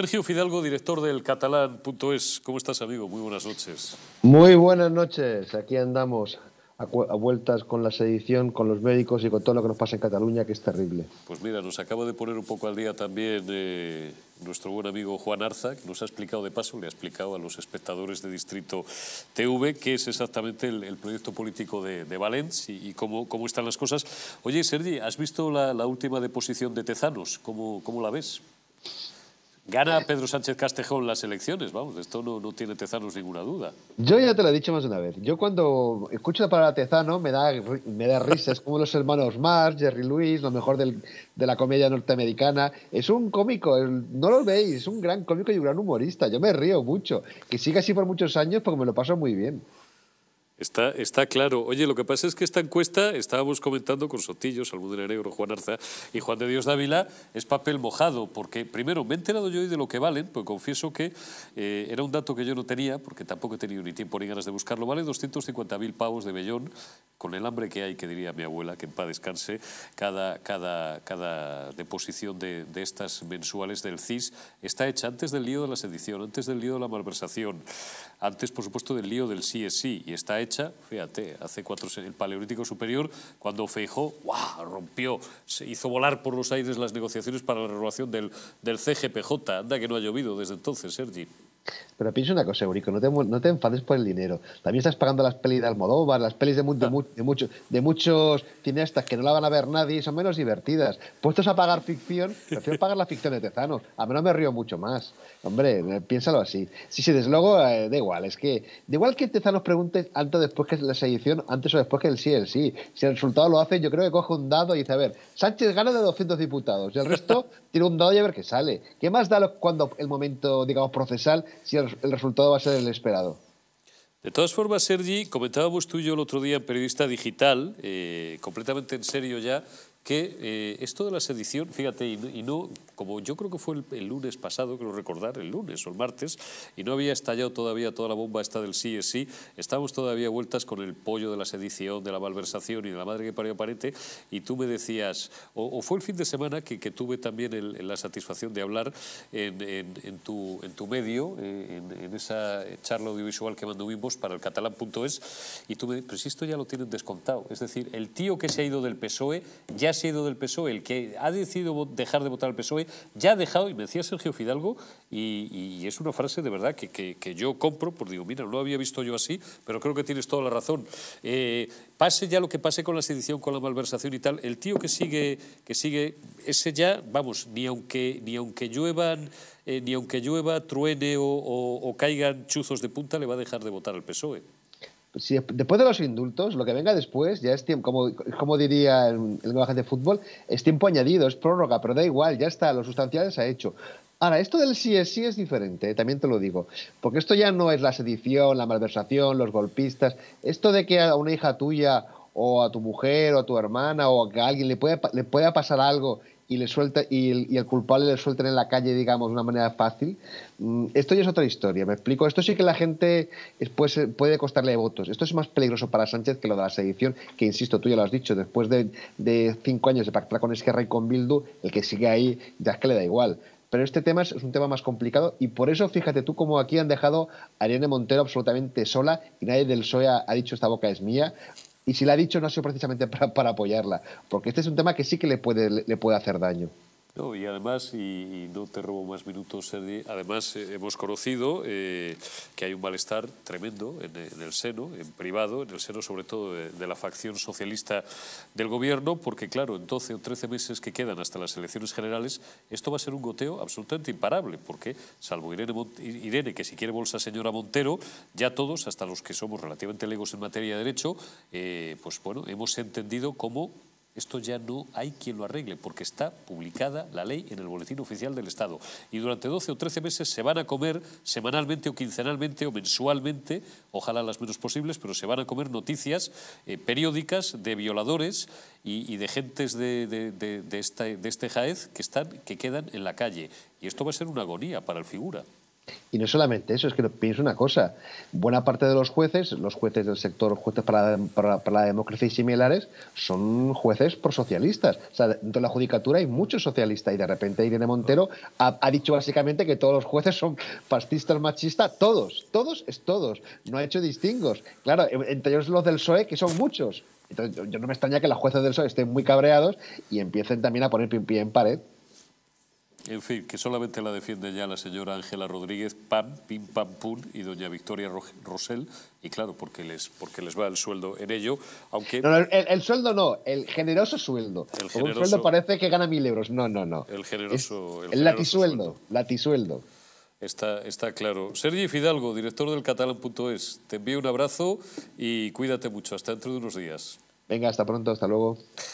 Sergio Fidalgo, director del catalán.es. ¿Cómo estás, amigo? Muy buenas noches. Muy buenas noches. Aquí andamos a, vueltas con la sedición, con los médicos y con todo lo que nos pasa en Cataluña, que es terrible. Pues mira, nos acaba de poner un poco al día también eh, nuestro buen amigo Juan Arza, que nos ha explicado de paso, le ha explicado a los espectadores de Distrito TV qué es exactamente el, proyecto político de, de Valens y, cómo, cómo, están las cosas. Oye, Sergi, ¿has visto la, la última deposición de Tezanos? ¿Cómo, cómo la ves? Gana Pedro Sánchez Castejón las elecciones, vamos, de esto no, no, tiene Tezanos ninguna duda. Yo ya te lo he dicho más de una vez. Yo cuando escucho la palabra Tezano me da, me da risas, como los hermanos Marx, Jerry Lewis, lo mejor de la comedia norteamericana. Es un cómico, no lo veis, es un gran cómico y un gran humorista. Yo me río mucho. Que siga así por muchos años porque me lo paso muy bien. Está, claro. Oye, lo que pasa es que esta encuesta, estábamos comentando con Sotillos, de Negro, Juan Arza y Juan de Dios Dávila, es papel mojado, porque primero me he enterado yo hoy de lo que valen, pues confieso que eh, era un dato que yo no tenía, porque tampoco he tenido ni tiempo ni ganas de buscarlo, vale 250.000 pavos de vellón, con el hambre que hay, que diría mi abuela, que en paz descanse, cada, cada, cada deposición de, de estas mensuales del CIS está hecha antes del lío de la sedición, antes del lío de la malversación, antes, por supuesto, del lío del sí es sí, y está hecha hecha, fíjate, hace cuatro, el Paleolítico Superior, cuando Feijó ¡guau! rompió, se hizo volar por los aires las negociaciones para la renovación del, del CGPJ. Anda que no ha llovido desde entonces, Sergi. Pero piensa una cosa, Eurico, no te, no te enfades por el dinero. También estás pagando las pelis de Almodóvar, las pelis de, muchos de, muchos cineastas que no la van a ver nadie y son menos divertidas. Puestos a pagar ficción, prefiero pagar la ficción de Tezanos. A menos me río mucho más. Hombre, eh, piénsalo así. Sí, sí, desde luego, eh, da igual. Es que, da igual que Tezanos pregunte antes o después que la sedición, antes o después que el sí, el sí. Si el resultado lo hace, yo creo que coge un dado y dice, a ver, Sánchez gana de 200 diputados y el resto tiene un dado y a ver qué sale. ¿Qué más da cuando el momento, digamos, procesal si el, resultado va a ser el esperado. De todas formas, Sergi, comentábamos tú y yo el otro día en Periodista Digital, eh, completamente en serio ya, que eh, esto de la sedición, fíjate, y, no, como yo creo que fue el, lunes pasado, creo recordar, el lunes o el martes, y no había estallado todavía toda la bomba esta del sí es sí, estábamos todavía vueltas con el pollo de la sedición, de la malversación y de la madre que parió parete y tú me decías, o, fue el fin de semana que, tuve también la satisfacción de hablar en, tu, en tu, medio, eh, en, esa charla audiovisual que mantuvimos para el catalán.es, y tú me dices, pues esto ya lo tienen descontado, es decir, el tío que se ha ido del PSOE ya ha sido del PSOE, el que ha decidido dejar de votar al PSOE, ya ha dejado, y me decía Sergio Fidalgo, y, es una frase de verdad que, yo compro, porque digo, mira, no lo había visto yo así, pero creo que tienes toda la razón. Eh, pase ya lo que pase con la sedición, con la malversación y tal, el tío que sigue, que sigue ese ya, vamos, ni aunque, ni aunque lluevan... Eh, ni aunque llueva, truene o caigan chuzos de punta, le va a dejar de votar al PSOE después de los indultos, lo que venga después ya es tiempo, como, como diría el, el de fútbol, es tiempo añadido, es prórroga, pero da igual, ya está, lo sustancial se ha hecho. Ahora, esto del sí es sí es diferente, eh, también te lo digo, porque esto ya no es la sedición, la malversación, los golpistas, esto de que a una hija tuya o a tu mujer o a tu hermana o a alguien le le pueda pasar algo y le suelta y el, culpable le suelten en la calle, digamos, de una manera fácil. Mm, esto ya es otra historia, ¿me explico? Esto sí que la gente después eh, pues, eh, puede costarle votos. Esto es más peligroso para Sánchez que lo de la sedición, que insisto, tú ya lo has dicho, después de, cinco años de pactar con Esquerra y con Bildu, el que sigue ahí ya es que le da igual. Pero este tema es, un tema más complicado y por eso fíjate tú cómo aquí han dejado a Ariane Montero absolutamente sola y nadie del PSOE ha dicho esta boca es mía y si la ha dicho, no ha sido precisamente para, para apoyarla, porque este es un tema que sí que le puede, le puede hacer daño. No, y además, y, no te robo más minutos, Sergi, además eh, hemos conocido eh, que hay un malestar tremendo en, el seno, en privado, en el seno sobre todo de, la facción socialista del gobierno, porque claro, en 12 o 13 meses que quedan hasta las elecciones generales, esto va a ser un goteo absolutamente imparable, porque salvo Irene, que si quiere bolsa señora Montero, ya todos, hasta los que somos relativamente legos en materia de derecho, eh, pues bueno, hemos entendido cómo esto ya no hay quien lo arregle porque está publicada la ley en el Boletín Oficial del Estado. Y durante 12 o 13 meses se van a comer semanalmente o quincenalmente o mensualmente, ojalá las menos posibles, pero se van a comer noticias eh, periódicas de violadores y, de gentes de, de este Jaez que, están, que quedan en la calle. Y esto va a ser una agonía para el figura. Y no solamente eso, es que pienso una cosa, buena parte de los jueces, los jueces del sector, jueces para, la democracia y similares, son jueces prosocialistas. O sea, dentro de la judicatura hay muchos socialistas y de repente Irene Montero ha, dicho básicamente que todos los jueces son fascistas, machistas, todos, todos es todos, no ha hecho distingos. Claro, entre ellos los del PSOE, que son muchos. Entonces yo no me extraña que las jueces del PSOE estén muy cabreados y empiecen también a poner pie en pared. En fin, que solamente la defiende ya la señora Ángela Rodríguez, pam, pim, pam, pum, y doña Victoria Rosell, y claro, porque les, porque les va el sueldo en ello, aunque... No, el, sueldo no, el generoso sueldo. El sueldo parece que gana mil euros, no, no, no. El generoso... el, latisueldo, latisueldo. Está, está claro. Sergi Fidalgo, director del catalán.es, te envío un abrazo y cuídate mucho. Hasta dentro de unos días. Venga, hasta pronto, hasta luego.